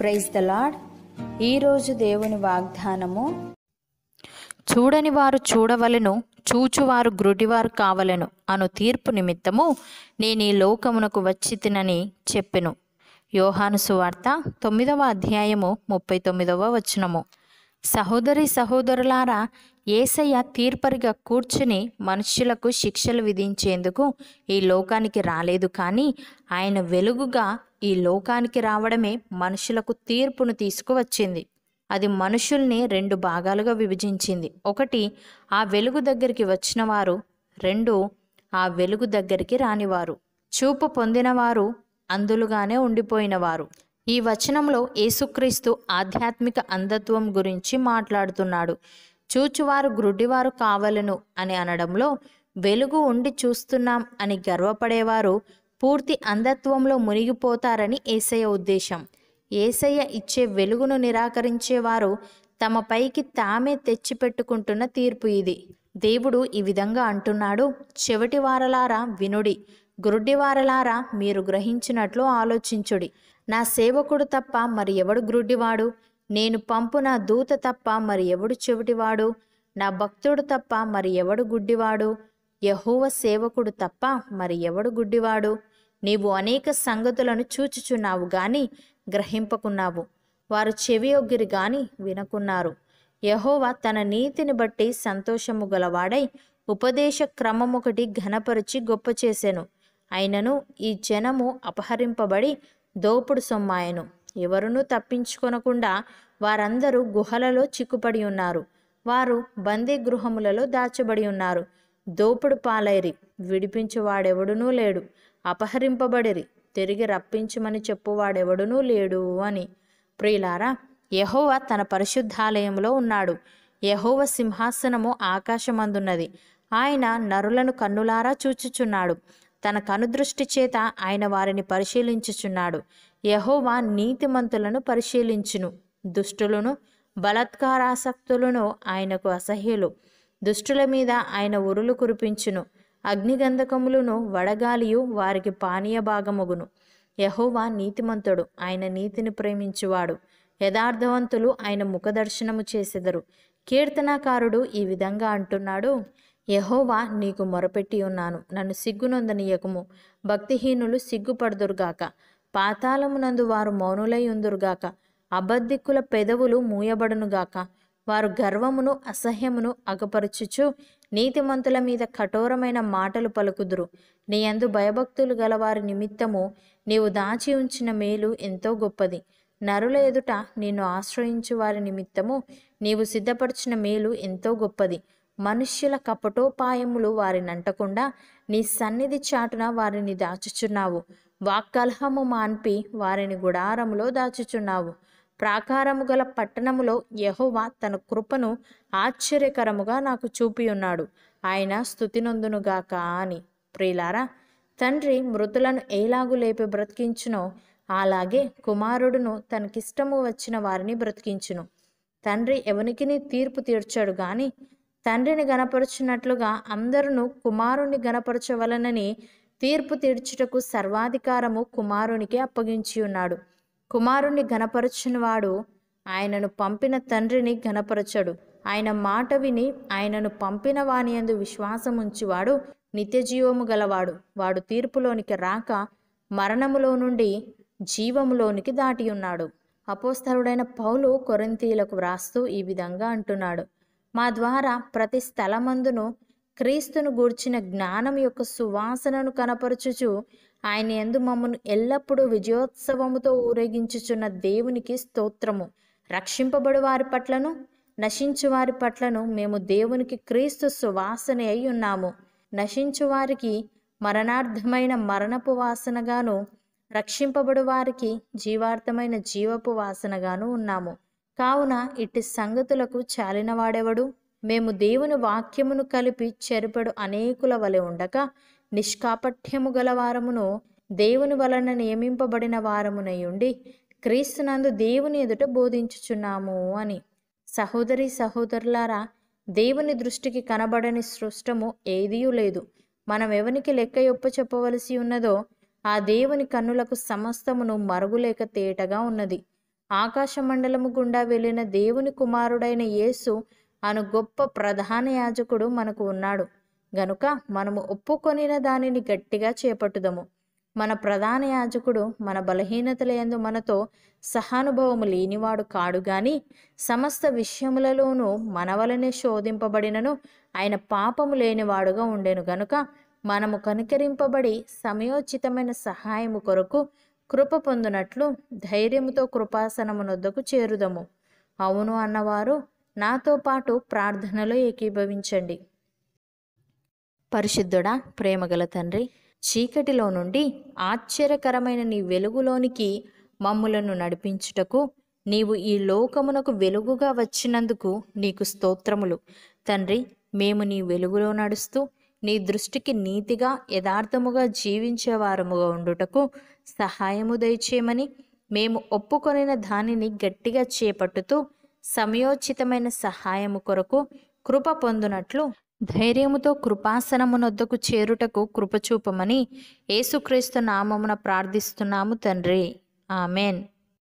praise the lord ఈరోజు దేవుని వాగ్దానము చూడని వారు చూడవలను చూచువారు గ్రుడివారు కావలను అను తీర్పు నిమిత్తము నేను ఈ లోకమునకు వచ్చితినని చెప్పెను యోహానుసు సువార్త తొమ్మిదవ అధ్యాయము ముప్పై తొమ్మిదవ వచనము సహోదరి సహోదరులారా ఏసయ్య తీర్పరిగా కూర్చుని మనుషులకు శిక్షలు విధించేందుకు ఈ లోకానికి రాలేదు కానీ ఆయన వెలుగుగా ఈ లోకానికి రావడమే మనుషులకు తీర్పును తీసుకువచ్చింది అది మనుషుల్ని రెండు భాగాలుగా విభజించింది ఒకటి ఆ వెలుగు దగ్గరికి వచ్చిన వారు రెండు ఆ వెలుగు దగ్గరికి రానివారు చూపు పొందినవారు అందులుగానే ఉండిపోయినవారు ఈ వచనంలో యేసుక్రీస్తు ఆధ్యాత్మిక అంధత్వం గురించి మాట్లాడుతున్నాడు చూచువారు గ్రుడ్డివారు కావలను అని అనడంలో వెలుగు ఉండి చూస్తున్నాం అని గర్వపడేవారు పూర్తి అంధత్వంలో మునిగిపోతారని ఏసయ్య ఉద్దేశం ఏసయ్య ఇచ్చే వెలుగును నిరాకరించేవారు తమ పైకి తామే తెచ్చిపెట్టుకుంటున్న తీర్పు ఇది దేవుడు ఈ విధంగా అంటున్నాడు చెవిటి వారలారా వినుడి గ్రుడ్డివారలారా మీరు గ్రహించినట్లు ఆలోచించుడి నా సేవకుడు తప్ప మరి ఎవడు గ్రుడ్డివాడు నేను పంపు నా దూత తప్ప మరి ఎవడు చెవిటివాడు నా భక్తుడు తప్ప మరి ఎవడు గుడ్డివాడు యహూవ సేవకుడు తప్ప మరి ఎవడు గుడ్డివాడు నీవు అనేక సంగతులను చూచుచున్నావు గాని గ్రహింపకున్నావు వారు చెవి గాని వినకున్నారు యహోవ తన నీతిని బట్టి సంతోషము గలవాడై ఉపదేశ క్రమమొకటి ఘనపరిచి గొప్ప చేసెను అయినను ఈ జనము అపహరింపబడి దోపుడు సొమ్మాయను ఎవరునూ తప్పించుకొనకుండా వారందరూ గుహలలో చిక్కుపడి ఉన్నారు వారు బందీ గృహములలో దాచబడి ఉన్నారు దోపుడు పాలైరి విడిపించువాడెవడునూ లేడు అపహరింపబడిరి తిరిగి రప్పించమని చెప్పువాడెవడునూ లేడు అని ప్రియులారా యహోవ తన పరిశుద్ధాలయంలో ఉన్నాడు యహోవ సింహాసనము ఆకాశమందున్నది ఆయన నరులను కన్నులారా చూచుచున్నాడు తన కనుదృష్టి చేత ఆయన వారిని పరిశీలించుచున్నాడు యహోవా నీతిమంతులను పరిశీలించును దుష్టులను బలత్కారాసక్తులను ఆయనకు అసహ్యులు దుష్టుల మీద ఆయన ఉరులు కురిపించును అగ్నిగంధకములను వడగాలియు వారికి పానీయ భాగమగును యహోవా నీతిమంతుడు ఆయన నీతిని ప్రేమించువాడు యథార్థవంతులు ఆయన ముఖదర్శనము చేసెదరు కీర్తనాకారుడు ఈ విధంగా అంటున్నాడు యహోవా నీకు మొరపెట్టి ఉన్నాను నన్ను సిగ్గునొందనీయకము భక్తిహీనులు సిగ్గుపడుదురుగాక పాతాళమునందు వారు మౌనులై ఉందురుగాక అబద్ధిక్కుల పెదవులు మూయబడునుగాక వారు గర్వమును అసహ్యమును అగపరుచుచు నీతిమంతుల మీద కఠోరమైన మాటలు పలుకుదురు నీ అందు భయభక్తులు గలవారి నిమిత్తము నీవు దాచి ఉంచిన మేలు ఎంతో గొప్పది నరుల ఎదుట నిన్ను ఆశ్రయించు వారి నిమిత్తము నీవు సిద్ధపరిచిన మేలు ఎంతో గొప్పది మనుష్యుల కపటోపాయములు వారిని అంటకుండా నీ సన్నిధి చాటున వారిని దాచుచున్నావు వాక్కలహము మాన్పి వారిని గుడారములో దాచుచున్నావు ప్రాకారము గల పట్టణములో యహోవా తన కృపను ఆశ్చర్యకరముగా నాకు చూపి ఉన్నాడు ఆయన స్థుతినందునుగాక అని ప్రియులారా తండ్రి మృతులను ఏలాగు లేపి బ్రతికించునో అలాగే కుమారుడును తనకిష్టము వచ్చిన వారిని బ్రతికించును తండ్రి ఎవనికిని తీర్పు తీర్చాడు గాని తండ్రిని గనపరుచున్నట్లుగా అందరును కుమారుణ్ణి గనపరచవలనని తీర్పు తీర్చుటకు సర్వాధికారము కుమారునికి అప్పగించి ఉన్నాడు కుమారుణ్ణి గనపరచినవాడు ఆయనను పంపిన తండ్రిని గనపరచడు ఆయన మాట విని ఆయనను పంపిన వాని ఎందు విశ్వాసముంచివాడు నిత్యజీవము గలవాడు వాడు తీర్పులోనికి రాక మరణములో నుండి జీవములోనికి దాటి ఉన్నాడు అపోస్తరుడైన పౌలు కొరంతీలకు వ్రాస్తూ ఈ విధంగా అంటున్నాడు మా ద్వారా ప్రతి స్థలమందును క్రీస్తును గూర్చిన జ్ఞానం యొక్క సువాసనను కనపరచుచు ఆయన ఎందు మమ్మను ఎల్లప్పుడూ విజయోత్సవముతో ఊరేగించుచున్న దేవునికి స్తోత్రము రక్షింపబడు వారి పట్లను నశించు వారి పట్లను మేము దేవునికి క్రీస్తు సువాసన అయి ఉన్నాము నశించు వారికి మరణార్థమైన మరణపు వాసనగాను రక్షింపబడు వారికి జీవార్థమైన జీవపు వాసనగాను ఉన్నాము కావున ఇట్టి సంగతులకు చాలినవాడెవడు మేము దేవుని వాక్యమును కలిపి చెరుపడు అనేకుల వలె ఉండక నిష్కాపఠ్యము గల వారమును దేవుని వలన నియమింపబడిన వారమునై ఉండి క్రీస్తునందు దేవుని ఎదుట బోధించుచున్నాము అని సహోదరి సహోదరులారా దేవుని దృష్టికి కనబడని సృష్టము ఏదీ లేదు మనం ఎవనికి లెక్క యొప్ప చెప్పవలసి ఉన్నదో ఆ దేవుని కన్నులకు సమస్తమును మరుగులేక తేటగా ఉన్నది ఆకాశమండలము గుండా వెళ్ళిన దేవుని కుమారుడైన యేసు అను గొప్ప ప్రధాన యాజకుడు మనకు ఉన్నాడు గనుక మనము ఒప్పుకొనిన దానిని గట్టిగా చేపట్టుదము మన ప్రధాన యాజకుడు మన బలహీనతల ఎందు మనతో సహానుభవము లేనివాడు కాడు గాని సమస్త విషయములలోనూ మనవలనే శోధింపబడినను ఆయన పాపము లేనివాడుగా ఉండెను గనుక మనము కనికరింపబడి సమయోచితమైన సహాయము కొరకు కృప పొందునట్లు ధైర్యముతో కృపాసనమునొద్దకు చేరుదము అవును అన్నవారు నాతో పాటు ప్రార్థనలో ఏకీభవించండి పరిశుద్ధుడా ప్రేమగల తండ్రి చీకటిలో నుండి ఆశ్చర్యకరమైన నీ వెలుగులోనికి మమ్ములను నడిపించుటకు నీవు ఈ లోకమునకు వెలుగుగా వచ్చినందుకు నీకు స్తోత్రములు తండ్రి మేము నీ వెలుగులో నడుస్తూ నీ దృష్టికి నీతిగా యథార్థముగా జీవించేవారముగా ఉండుటకు సహాయము దయచేయమని మేము ఒప్పుకొనిన దానిని గట్టిగా చేపట్టుతూ సమయోచితమైన సహాయము కొరకు కృప పొందునట్లు ధైర్యముతో కృపాసనమునొద్దకు చేరుటకు కృపచూపమని యేసుక్రీస్తు నామమున ప్రార్థిస్తున్నాము తండ్రి ఆమెన్